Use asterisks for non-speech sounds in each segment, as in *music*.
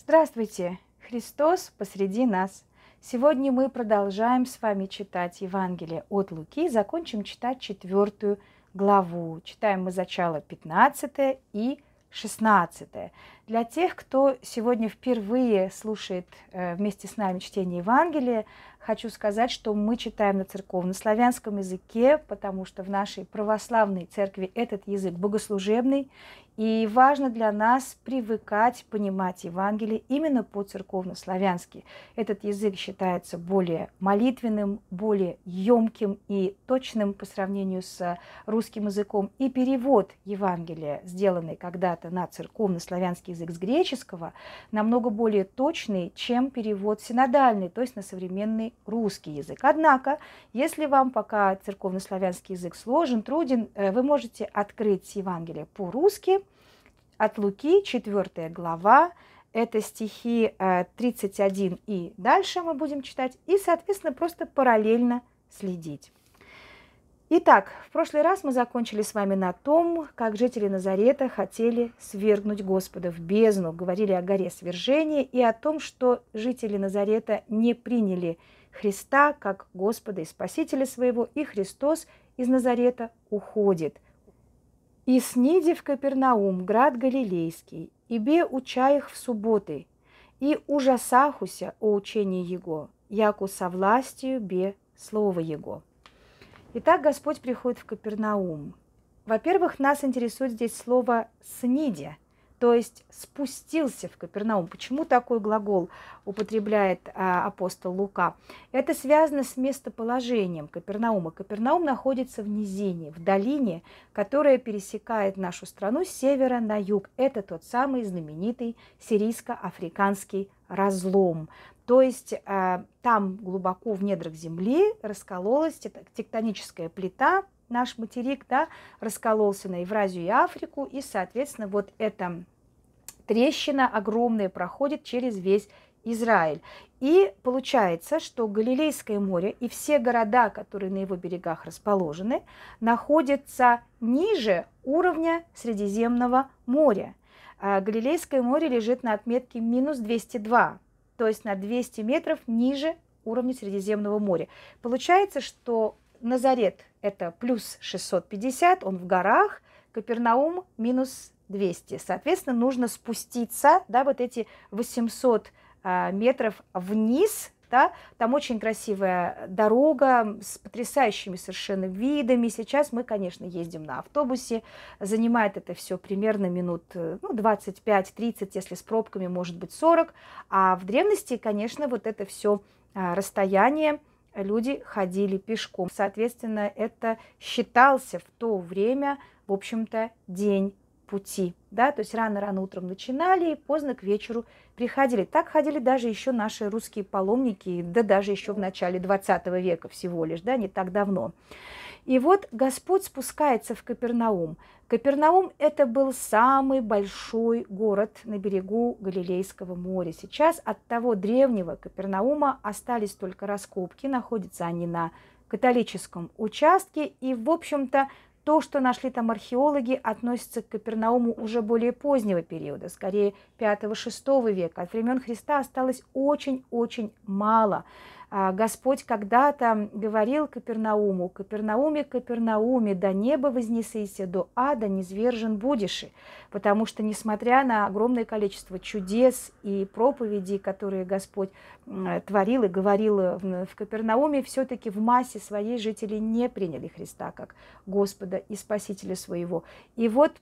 Здравствуйте! Христос посреди нас. Сегодня мы продолжаем с вами читать Евангелие от Луки, закончим читать четвертую главу. Читаем мы зачало 15 и 16. Для тех, кто сегодня впервые слушает э, вместе с нами чтение Евангелия, хочу сказать, что мы читаем на церковно-славянском языке, потому что в нашей православной церкви этот язык богослужебный, и важно для нас привыкать понимать Евангелие именно по-церковно-славянски. Этот язык считается более молитвенным, более емким и точным по сравнению с русским языком. И перевод Евангелия, сделанный когда-то на церковно-славянский язык с греческого, намного более точный, чем перевод синодальный, то есть на современный русский язык. Однако, если вам пока церковно-славянский язык сложен, труден, э, вы можете открыть Евангелие по-русски – от Луки, 4 глава, это стихи 31 э, и дальше мы будем читать, и, соответственно, просто параллельно следить. Итак, в прошлый раз мы закончили с вами на том, как жители Назарета хотели свергнуть Господа в бездну, говорили о горе свержения и о том, что жители Назарета не приняли Христа как Господа и Спасителя своего, и Христос из Назарета уходит – и сниди в Капернаум, град Галилейский, и бе уча их в субботы, и ужасахуся о учении Его, яку со властью бе слово Его. Итак, Господь приходит в Капернаум. Во-первых, нас интересует здесь слово «снидя», то есть спустился в Капернаум. Почему такой глагол употребляет а, апостол Лука? Это связано с местоположением Капернаума. Капернаум находится в низине, в долине, которая пересекает нашу страну с севера на юг. Это тот самый знаменитый сирийско-африканский разлом. То есть а, там глубоко в недрах земли раскололась эта тектоническая плита – наш материк, да, раскололся на Евразию и Африку, и, соответственно, вот эта трещина огромная проходит через весь Израиль. И получается, что Галилейское море и все города, которые на его берегах расположены, находятся ниже уровня Средиземного моря. А Галилейское море лежит на отметке минус 202, то есть на 200 метров ниже уровня Средиземного моря. Получается, что Назарет – это плюс 650, он в горах, Капернаум – минус 200. Соответственно, нужно спуститься, да, вот эти 800 а, метров вниз, да, там очень красивая дорога с потрясающими совершенно видами. Сейчас мы, конечно, ездим на автобусе. Занимает это все примерно минут ну, 25-30, если с пробками, может быть, 40. А в древности, конечно, вот это все а, расстояние люди ходили пешком. Соответственно, это считался в то время, в общем-то, день пути. Да? То есть рано-рано утром начинали, и поздно к вечеру приходили. Так ходили даже еще наши русские паломники, да даже еще в начале 20 века всего лишь, да, не так давно. И вот Господь спускается в Капернаум. Капернаум – это был самый большой город на берегу Галилейского моря. Сейчас от того древнего Капернаума остались только раскопки, находятся они на католическом участке. И, в общем-то, то, что нашли там археологи, относится к Капернауму уже более позднего периода, скорее 5-6 века. От времен Христа осталось очень-очень мало. А, Господь когда-то говорил Капернауму, Капернауме, Капернауме, до неба вознесися, до ада низвержен будешь. Потому что, несмотря на огромное количество чудес и проповедей, которые Господь э, творил и говорил э, в Капернауме, все-таки в массе своей жители не приняли Христа как Господа и Спасителя своего. И вот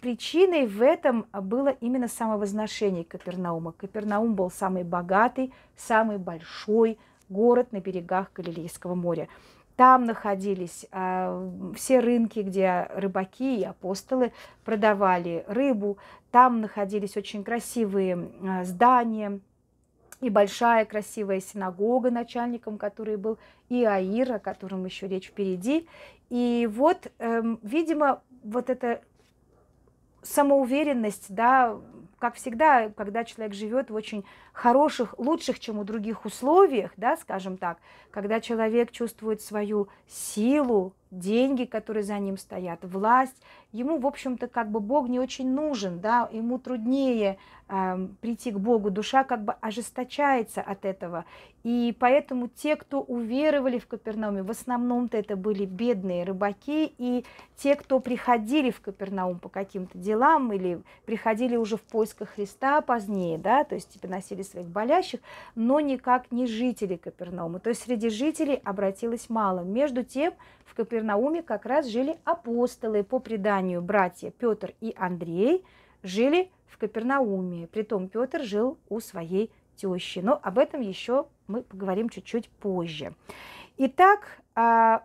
причиной в этом было именно самовозношение Капернаума. Капернаум был самый богатый, самый большой, город на берегах Галилейского моря. Там находились э, все рынки, где рыбаки и апостолы продавали рыбу. Там находились очень красивые э, здания и большая красивая синагога, начальником которой был Иаир, о котором еще речь впереди. И вот, э, видимо, вот эта самоуверенность, да, как всегда, когда человек живет в очень хороших, лучших, чем у других условиях, да, скажем так, когда человек чувствует свою силу, деньги, которые за ним стоят, власть. Ему, в общем-то, как бы Бог не очень нужен, да, ему труднее э, прийти к Богу, душа как бы ожесточается от этого. И поэтому те, кто уверовали в Капернауме, в основном-то это были бедные рыбаки, и те, кто приходили в Капернаум по каким-то делам или приходили уже в поисках Христа позднее, да, то есть приносили типа своих болящих, но никак не жители Капернаума. То есть среди жителей обратилось мало. Между тем, в Капернауме Капернауме как раз жили апостолы. По преданию братья Петр и Андрей жили в Капернауме. Притом Петр жил у своей тещи. Но об этом еще мы поговорим чуть-чуть позже. Итак, а,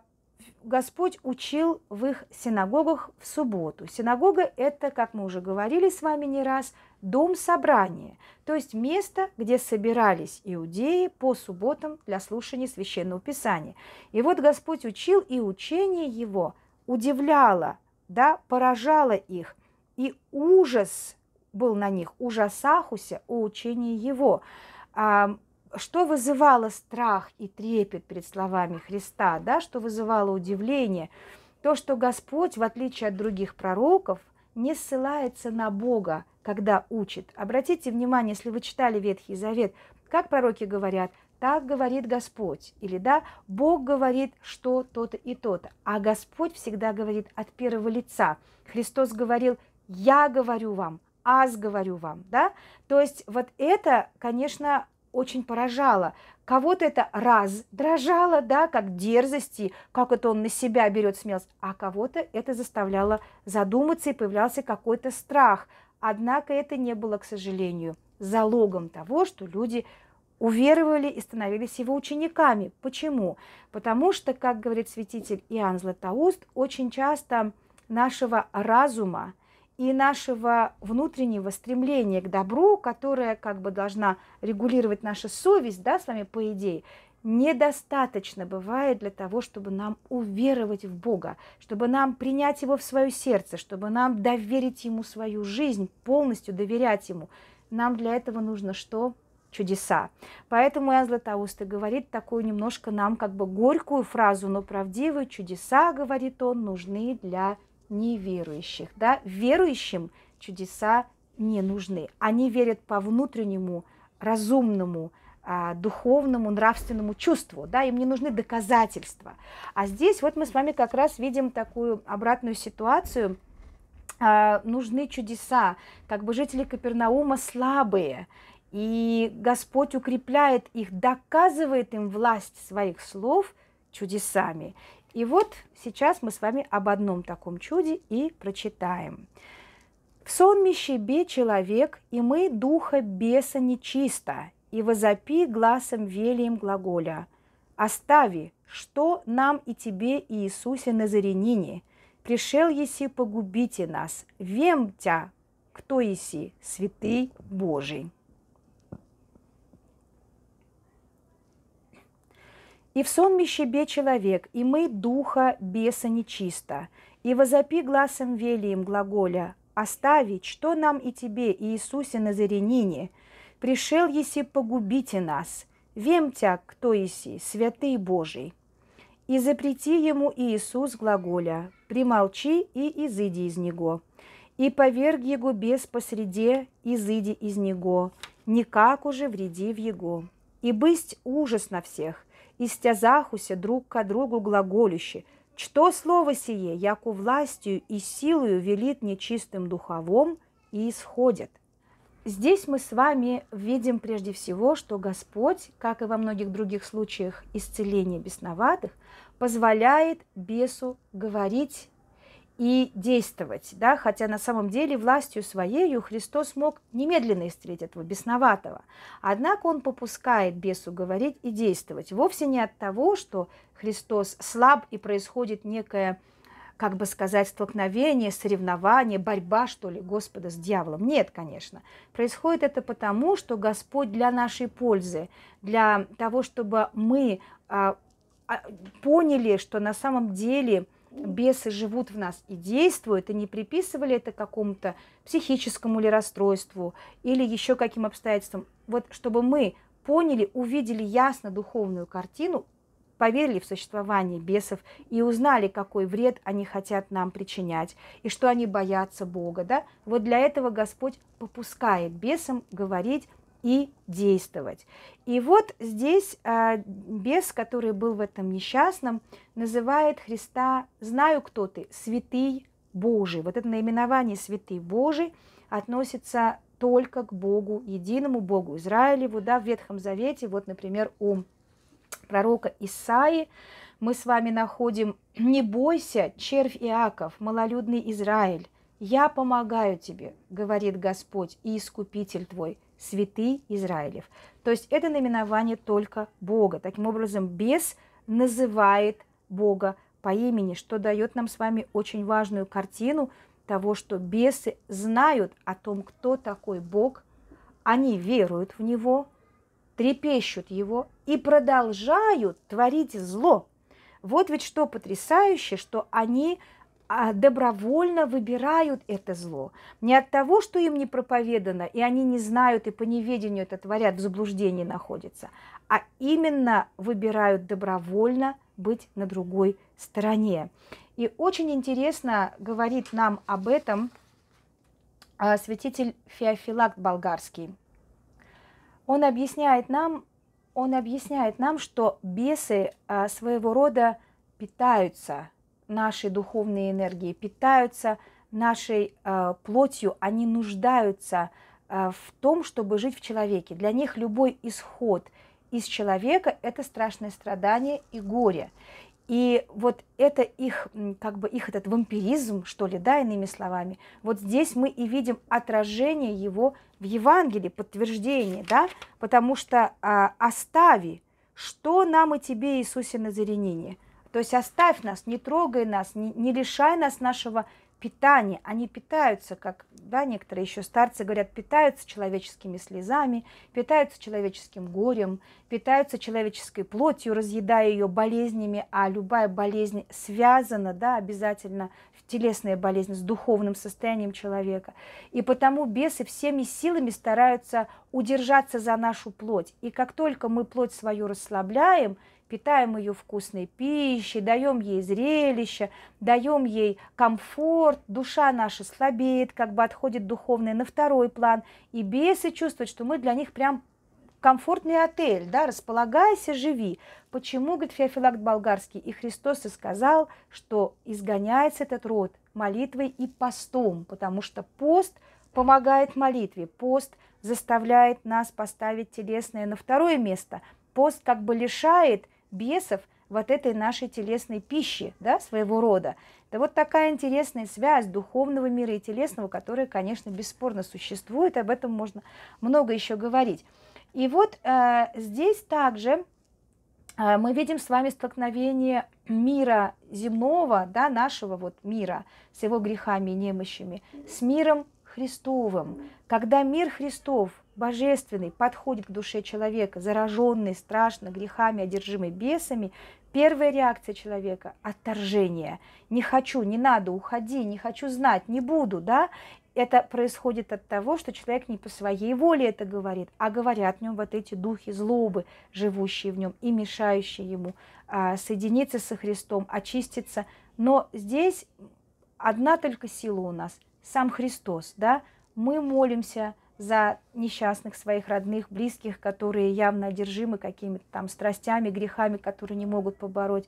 Господь учил в их синагогах в субботу. Синагога – это, как мы уже говорили с вами не раз, дом собрания, то есть место, где собирались иудеи по субботам для слушания священного писания. И вот Господь учил, и учение его удивляло, да, поражало их, и ужас был на них, ужасахуся о учении его. А, что вызывало страх и трепет перед словами Христа, да, что вызывало удивление, то, что Господь, в отличие от других пророков, не ссылается на Бога, когда учит. Обратите внимание, если вы читали Ветхий Завет, как пророки говорят, так говорит Господь, или да, Бог говорит, что то-то и то-то, а Господь всегда говорит от первого лица. Христос говорил, я говорю вам, аз говорю вам, да, то есть вот это, конечно, очень поражало. Кого-то это раз раздражало, да, как дерзости, как это он на себя берет смелость, а кого-то это заставляло задуматься, и появлялся какой-то страх – Однако это не было, к сожалению, залогом того, что люди уверовали и становились его учениками. Почему? Потому что, как говорит святитель Иоанн Златоуст, очень часто нашего разума и нашего внутреннего стремления к добру, которое как бы должна регулировать наша совесть, да, с вами по идее, недостаточно бывает для того, чтобы нам уверовать в Бога, чтобы нам принять Его в свое сердце, чтобы нам доверить Ему свою жизнь, полностью доверять Ему. Нам для этого нужно что? чудеса. Поэтому Иоанн Златоуст и говорит такую немножко нам как бы горькую фразу, но правдивую. Чудеса, говорит он, нужны для неверующих. Да? Верующим чудеса не нужны. Они верят по внутреннему, разумному, а, духовному, нравственному чувству, да, им не нужны доказательства. А здесь вот мы с вами как раз видим такую обратную ситуацию, а, нужны чудеса, как бы жители Капернаума слабые, и Господь укрепляет их, доказывает им власть своих слов чудесами. И вот сейчас мы с вами об одном таком чуде и прочитаем. «В сонмище бе человек, и мы духа беса нечисто, и возопи гласом велием глаголя «Остави, что нам и тебе, Иисусе Назаренине, пришел еси погубите нас, вем тя, кто еси, святый Божий». И в сонмище бе человек, и мы духа беса нечисто, и возопи гласом велием глаголя «Оставить, что нам и тебе, Иисусе Назаренине, пришел еси погубите нас, вемтя, кто еси, святый Божий. И запрети ему Иисус глаголя, примолчи и изыди из него. И поверг его без посреде, изыди из него, никак уже вреди в его. И бысть ужас на всех, и стязахуся друг к другу глаголюще, что слово сие, яку властью и силою велит нечистым духовом, и исходит. Здесь мы с вами видим прежде всего, что Господь, как и во многих других случаях исцеления бесноватых, позволяет бесу говорить и действовать, да, хотя на самом деле властью своею Христос мог немедленно исцелить этого бесноватого. Однако он попускает бесу говорить и действовать, вовсе не от того, что Христос слаб и происходит некое как бы сказать, столкновение, соревнование, борьба, что ли, Господа с дьяволом. Нет, конечно. Происходит это потому, что Господь для нашей пользы, для того, чтобы мы а, а, поняли, что на самом деле бесы живут в нас и действуют, и не приписывали это какому-то психическому ли расстройству или еще каким обстоятельствам. Вот чтобы мы поняли, увидели ясно духовную картину поверили в существование бесов и узнали, какой вред они хотят нам причинять, и что они боятся Бога. Да? Вот для этого Господь попускает бесам говорить и действовать. И вот здесь э, бес, который был в этом несчастном, называет Христа «Знаю, кто ты, святый Божий». Вот это наименование «святый Божий» относится только к Богу, единому Богу Израилеву, да, в Ветхом Завете, вот, например, у пророка Исаи мы с вами находим «Не бойся, червь Иаков, малолюдный Израиль, я помогаю тебе, говорит Господь и Искупитель твой, святый Израилев». То есть это наименование только Бога. Таким образом, бес называет Бога по имени, что дает нам с вами очень важную картину того, что бесы знают о том, кто такой Бог, они веруют в Него, трепещут его и продолжают творить зло. Вот ведь что потрясающе, что они а, добровольно выбирают это зло. Не от того, что им не проповедано, и они не знают, и по неведению это творят, в заблуждении находятся, а именно выбирают добровольно быть на другой стороне. И очень интересно говорит нам об этом а, святитель Феофилакт Болгарский. Он объясняет нам, он объясняет нам, что бесы а, своего рода питаются нашей духовной энергией, питаются нашей а, плотью, они нуждаются а, в том, чтобы жить в человеке. Для них любой исход – из человека это страшное страдание и горе. И вот это их, как бы их этот вампиризм, что ли, да, иными словами, вот здесь мы и видим отражение его в Евангелии, подтверждение, да, потому что а, остави, что нам и тебе, Иисусе Назаренине, то есть оставь нас, не трогай нас, не, не лишай нас нашего питание. Они питаются, как да, некоторые еще старцы говорят, питаются человеческими слезами, питаются человеческим горем, питаются человеческой плотью, разъедая ее болезнями, а любая болезнь связана да, обязательно в телесная болезнь, с духовным состоянием человека. И потому бесы всеми силами стараются удержаться за нашу плоть. И как только мы плоть свою расслабляем – питаем ее вкусной пищей, даем ей зрелище, даем ей комфорт, душа наша слабеет, как бы отходит духовная на второй план, и бесы чувствуют, что мы для них прям комфортный отель, да, располагайся, живи. Почему, говорит Феофилакт Болгарский, и Христос и сказал, что изгоняется этот род молитвой и постом, потому что пост помогает молитве, пост заставляет нас поставить телесное на второе место, пост как бы лишает бесов вот этой нашей телесной пищи, да, своего рода. Это вот такая интересная связь духовного мира и телесного, которая, конечно, бесспорно существует, об этом можно много еще говорить. И вот э, здесь также э, мы видим с вами столкновение мира земного, да, нашего вот мира с его грехами и немощами, с миром Христовым. Когда мир Христов божественный подходит к душе человека, зараженный страшно грехами, одержимый бесами, первая реакция человека – отторжение. Не хочу, не надо, уходи, не хочу знать, не буду, да? Это происходит от того, что человек не по своей воле это говорит, а говорят в нем вот эти духи злобы, живущие в нем и мешающие ему а, соединиться со Христом, очиститься. Но здесь одна только сила у нас – сам Христос, да? Мы молимся – за несчастных своих родных, близких, которые явно одержимы какими-то там страстями, грехами, которые не могут побороть.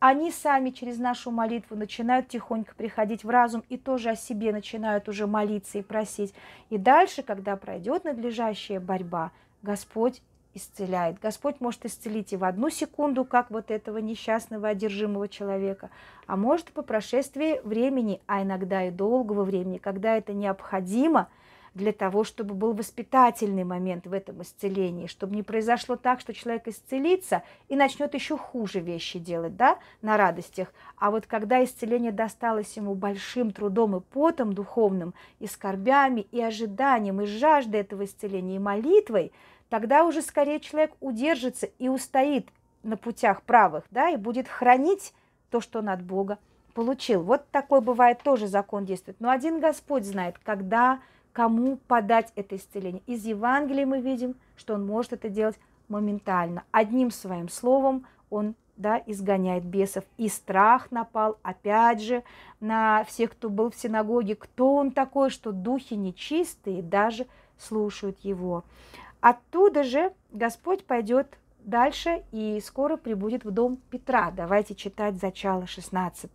Они сами через нашу молитву начинают тихонько приходить в разум и тоже о себе начинают уже молиться и просить. И дальше, когда пройдет надлежащая борьба, Господь исцеляет. Господь может исцелить и в одну секунду, как вот этого несчастного, одержимого человека, а может по прошествии времени, а иногда и долгого времени, когда это необходимо – для того, чтобы был воспитательный момент в этом исцелении, чтобы не произошло так, что человек исцелится и начнет еще хуже вещи делать, да, на радостях. А вот когда исцеление досталось ему большим трудом и потом духовным, и скорбями, и ожиданием, и жаждой этого исцеления, и молитвой, тогда уже скорее человек удержится и устоит на путях правых, да, и будет хранить то, что он от Бога получил. Вот такой бывает тоже закон действует. Но один Господь знает, когда, кому подать это исцеление. Из Евангелия мы видим, что он может это делать моментально. Одним своим словом он да, изгоняет бесов. И страх напал, опять же, на всех, кто был в синагоге. Кто он такой, что духи нечистые даже слушают его. Оттуда же Господь пойдет дальше и скоро прибудет в дом Петра. Давайте читать зачало 16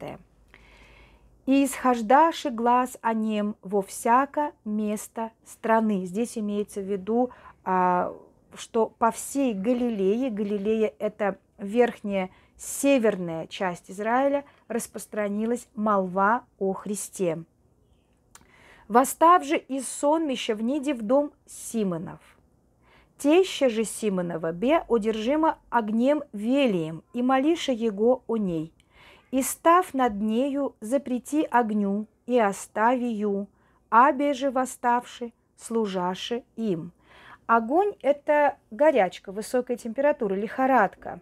и исхождаши глаз о нем во всяко место страны. Здесь имеется в виду, а, что по всей Галилее, Галилея – это верхняя северная часть Израиля, распространилась молва о Христе. Восстав же из сонмища в Ниде в дом Симонов. Теща же Симонова Бе одержима огнем Велием, и молиша его о ней – и, став над нею, запрети огню и остави ю, абе же восставши, служаши им». Огонь – это горячка, высокая температура, лихорадка.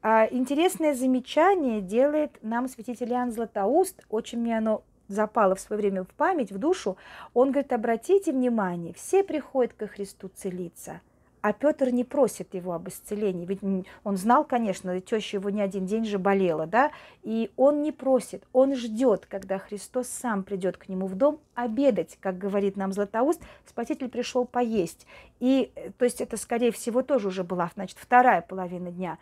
А, интересное замечание делает нам святитель Иоанн Златоуст, очень мне оно запало в свое время в память, в душу, он говорит, обратите внимание, все приходят ко Христу целиться – а Петр не просит его об исцелении, ведь он знал, конечно, теща его не один день же болела, да, и он не просит, он ждет, когда Христос сам придет к нему в дом обедать, как говорит нам Златоуст, Спаситель пришел поесть. И, э, то есть, это, скорее всего, тоже уже была, значит, вторая половина дня.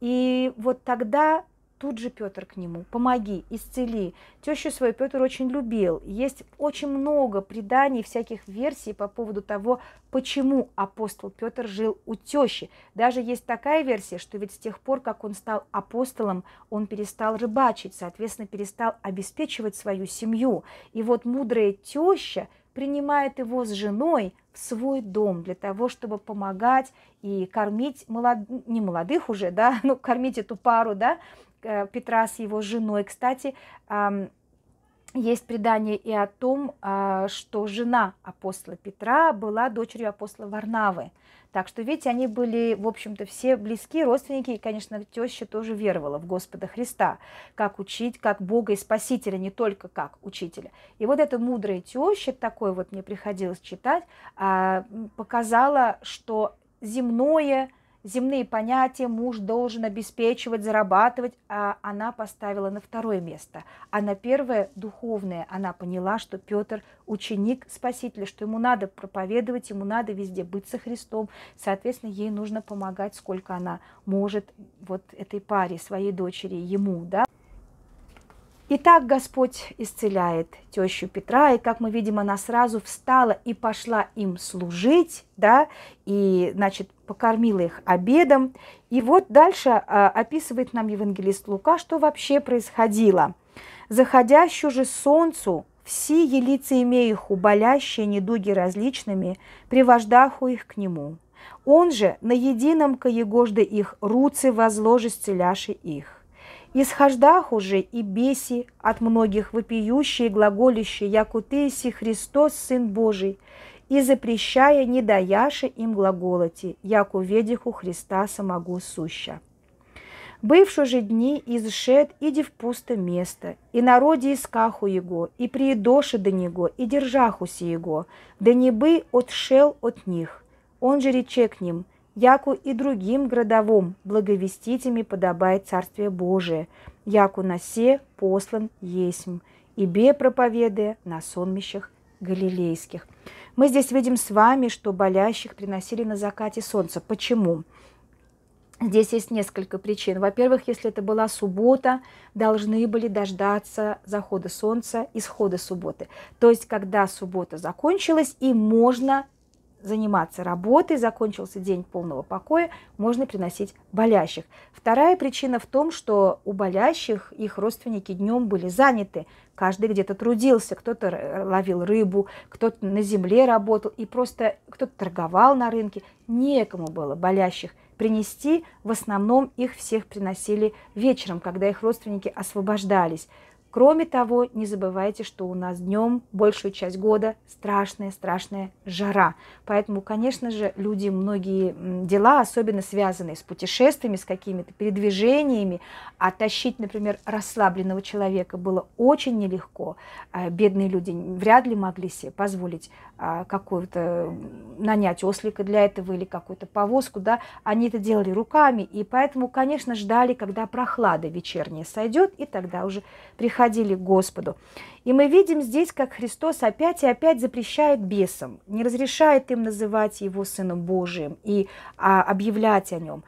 И вот тогда Тут же Петр к нему, помоги, исцели. Тещу свою Петр очень любил. Есть очень много преданий, всяких версий по поводу того, почему апостол Петр жил у тещи. Даже есть такая версия, что ведь с тех пор, как он стал апостолом, он перестал рыбачить, соответственно, перестал обеспечивать свою семью. И вот мудрая теща принимает его с женой в свой дом для того, чтобы помогать и кормить молод... не молодых уже, да, *laughs* ну, кормить эту пару, да, Э, Петра с его женой. Кстати, есть предание и о том, а, что жена апостола Петра была дочерью апостола Варнавы. Так что, видите, они были, в общем-то, все близкие родственники, и, конечно, теща тоже веровала в Господа Христа, как учить, как Бога и Спасителя, не только как учителя. И вот эта мудрая теща, такой вот мне приходилось читать, а, показала, что земное – земные понятия муж должен обеспечивать, зарабатывать, а она поставила на второе место. А на первое – духовное. Она поняла, что Петр – ученик Спасителя, что ему надо проповедовать, ему надо везде быть со Христом. Соответственно, ей нужно помогать, сколько она может вот этой паре, своей дочери, ему, да. И так Господь исцеляет тещу Петра, и как мы видим, она сразу встала и пошла им служить, да, и, значит, покормила их обедом. И вот дальше а, описывает нам евангелист Лука, что вообще происходило. «Заходящую же солнцу все елицы имеиху, болящие недуги различными, привождаху их к нему. Он же на едином коегожды их руцы возложи исцеляши их» и схождаху же и беси от многих вопиющие глаголище «Якутеси Христос, Сын Божий», и запрещая не даяше им глаголоти, яку ведиху Христа самого суща. Бывши же дни изшед, иди в пусто место, и народе искаху его, и приедоши до него, и держахуси его, да не бы отшел от них. Он же рече к ним – яку и другим градовым благовестителями подобает Царствие Божие, яку на се послан есмь, и бе проповедая на сонмищах галилейских». Мы здесь видим с вами, что болящих приносили на закате солнца. Почему? Здесь есть несколько причин. Во-первых, если это была суббота, должны были дождаться захода солнца, исхода субботы. То есть, когда суббота закончилась, и можно заниматься работой, закончился день полного покоя, можно приносить болящих. Вторая причина в том, что у болящих их родственники днем были заняты, каждый где-то трудился, кто-то ловил рыбу, кто-то на земле работал, и просто кто-то торговал на рынке, некому было болящих принести, в основном их всех приносили вечером, когда их родственники освобождались. Кроме того, не забывайте, что у нас днем большую часть года страшная-страшная жара. Поэтому, конечно же, люди многие дела, особенно связанные с путешествиями, с какими-то передвижениями, а тащить, например, расслабленного человека было очень нелегко. А бедные люди вряд ли могли себе позволить а, какую-то нанять ослика для этого или какую-то повозку, да, они это делали руками, и поэтому, конечно, ждали, когда прохлада вечерняя сойдет, и тогда уже приходили приходили к Господу. И мы видим здесь, как Христос опять и опять запрещает бесам, не разрешает им называть его Сыном Божиим и а, объявлять о нем.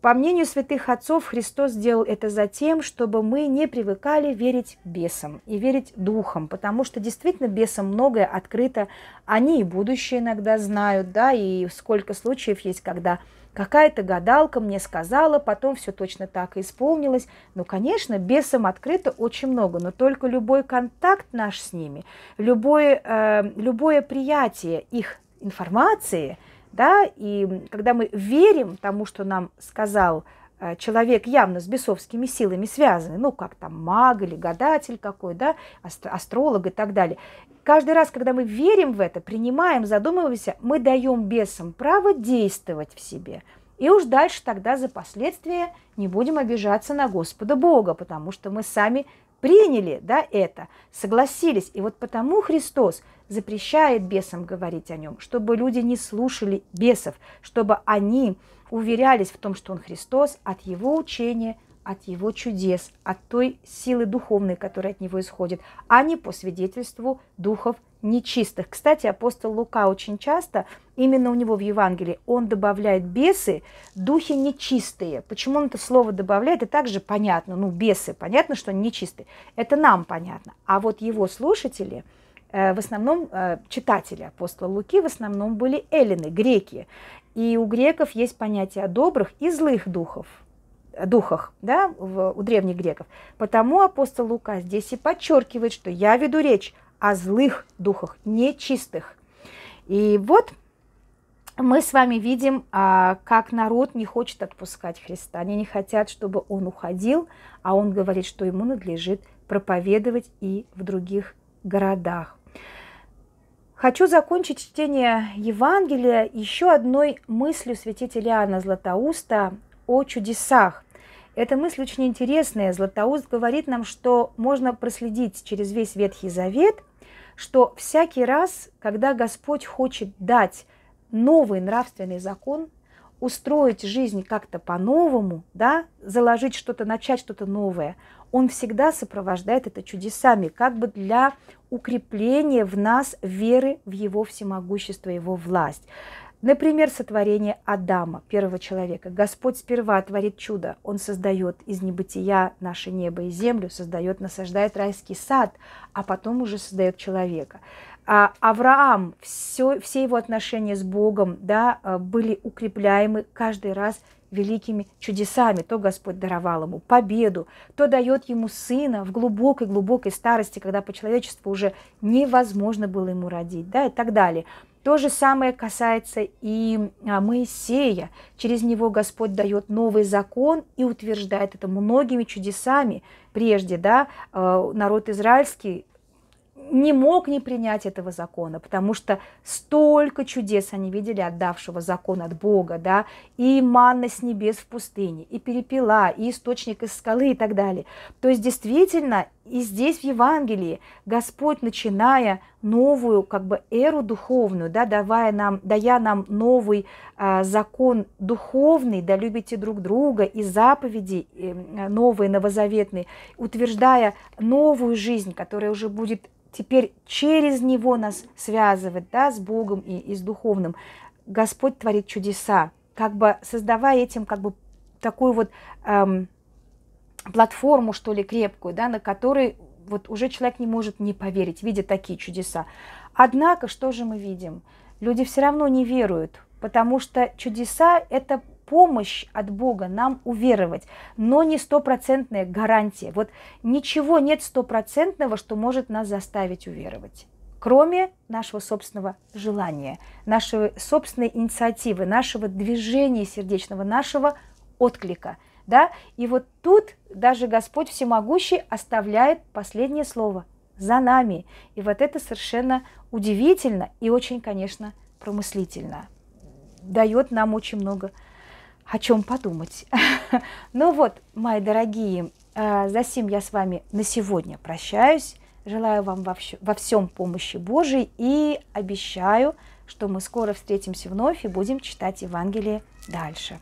По мнению святых отцов, Христос сделал это за тем, чтобы мы не привыкали верить бесам и верить духам, потому что действительно бесам многое открыто, они и будущее иногда знают, да, и сколько случаев есть, когда Какая-то гадалка мне сказала, потом все точно так и исполнилось. Ну, конечно, бесам открыто очень много, но только любой контакт наш с ними, любое, э, любое приятие их информации, да, и когда мы верим тому, что нам сказал э, человек явно с бесовскими силами связанный, ну, как там маг или гадатель какой, да, астролог и так далее. Каждый раз, когда мы верим в это, принимаем, задумываемся, мы даем бесам право действовать в себе. И уж дальше тогда за последствия не будем обижаться на Господа Бога, потому что мы сами приняли да, это, согласились. И вот потому Христос запрещает бесам говорить о нем, чтобы люди не слушали бесов, чтобы они уверялись в том, что он Христос, от его учения – от его чудес, от той силы духовной, которая от него исходит, а не по свидетельству духов нечистых. Кстати, апостол Лука очень часто, именно у него в Евангелии, он добавляет бесы, духи нечистые. Почему он это слово добавляет, и также понятно, ну, бесы, понятно, что они нечистые. Это нам понятно. А вот его слушатели, э, в основном э, читатели апостола Луки в основном были эллины, греки. И у греков есть понятие о добрых и злых духов – духах да, в, у древних греков. Потому апостол Лука здесь и подчеркивает, что я веду речь о злых духах, нечистых. И вот мы с вами видим, а, как народ не хочет отпускать Христа. Они не хотят, чтобы он уходил, а он говорит, что ему надлежит проповедовать и в других городах. Хочу закончить чтение Евангелия еще одной мыслью святителя Иоанна Златоуста о чудесах. Эта мысль очень интересная. Златоуст говорит нам, что можно проследить через весь Ветхий Завет, что всякий раз, когда Господь хочет дать новый нравственный закон, устроить жизнь как-то по-новому, да, заложить что-то, начать что-то новое, он всегда сопровождает это чудесами, как бы для укрепления в нас веры в его всемогущество, его власть. Например, сотворение Адама, первого человека. Господь сперва творит чудо. Он создает из небытия наше небо и землю, создает, насаждает райский сад, а потом уже создает человека. А Авраам, все, все его отношения с Богом да, э, были укрепляемы каждый раз великими чудесами. То Господь даровал ему победу, то дает ему сына в глубокой-глубокой старости, когда по человечеству уже невозможно было ему родить, да, и так далее. То же самое касается и а, Моисея. Через него Господь дает новый закон и утверждает это многими чудесами. Прежде да, э, народ израильский не мог не принять этого закона, потому что столько чудес они видели отдавшего закон от Бога, да, и манна с небес в пустыне, и перепела, и источник из скалы и так далее. То есть действительно и здесь в Евангелии Господь, начиная новую как бы эру духовную, да, давая нам, дая нам новый а, закон духовный, да любите друг друга и заповеди и, э, новые, новозаветные, утверждая новую жизнь, которая уже будет теперь через него нас связывает да, с Богом и, и с духовным. Господь творит чудеса, как бы создавая этим как бы такую вот эм, платформу, что ли, крепкую, да, на которой вот уже человек не может не поверить, видя такие чудеса. Однако, что же мы видим? Люди все равно не веруют, потому что чудеса – это помощь от Бога нам уверовать, но не стопроцентная гарантия. Вот ничего нет стопроцентного, что может нас заставить уверовать кроме нашего собственного желания, нашей собственной инициативы, нашего движения сердечного, нашего отклика. Да? И вот тут даже Господь Всемогущий оставляет последнее слово за нами. И вот это совершенно удивительно и очень, конечно, промыслительно. Дает нам очень много о чем подумать. *laughs* ну вот, мои дорогие, э, за сим я с вами на сегодня прощаюсь. Желаю вам во, во всем помощи Божией и обещаю, что мы скоро встретимся вновь и будем читать Евангелие дальше.